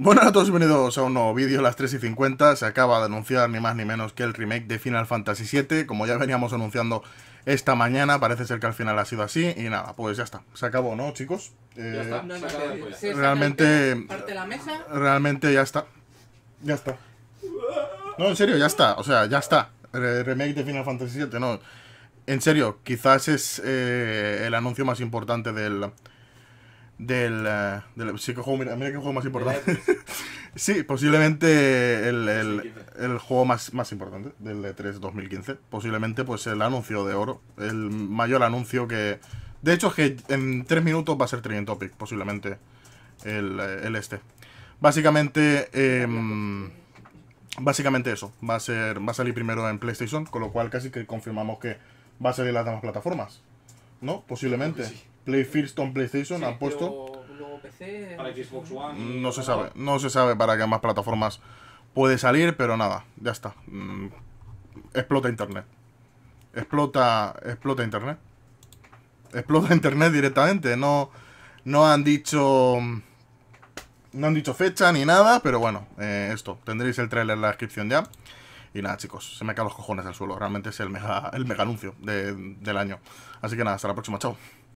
Bueno, a todos, bienvenidos a un nuevo vídeo, las 3 y 50, se acaba de anunciar ni más ni menos que el remake de Final Fantasy VII, como ya veníamos anunciando esta mañana, parece ser que al final ha sido así, y nada, pues ya está, se acabó, ¿no, chicos? ya está, realmente, realmente ya está, ya está. No, en serio, ya está, o sea, ya está, remake de Final Fantasy VII, no, en serio, quizás es eh, el anuncio más importante del del, eh, sí, juego, mira, qué juego más importante. sí, posiblemente el, juego más, más importante del E3 2015. Posiblemente pues el anuncio de oro, el mayor anuncio que... De hecho es que en tres minutos va a ser Trending Topic, posiblemente el, este. Básicamente... Em, básicamente eso, va a, ser, va a salir primero en PlayStation, con lo cual casi que confirmamos que va a salir las demás plataformas, ¿no? Posiblemente. Sí. Play First on PlayStation, han puesto. para Xbox One. Mm, no se sabe, no se sabe para qué más plataformas puede salir, pero nada, ya está. Mm, explota internet. Explota, explota internet. Explota internet directamente. No, no han dicho. No han dicho fecha ni nada, pero bueno, eh, esto. Tendréis el trailer en la descripción ya. Y nada, chicos, se me caen los cojones al suelo. Realmente es el mega, el mega anuncio del año. Así que nada, hasta la próxima. Chao.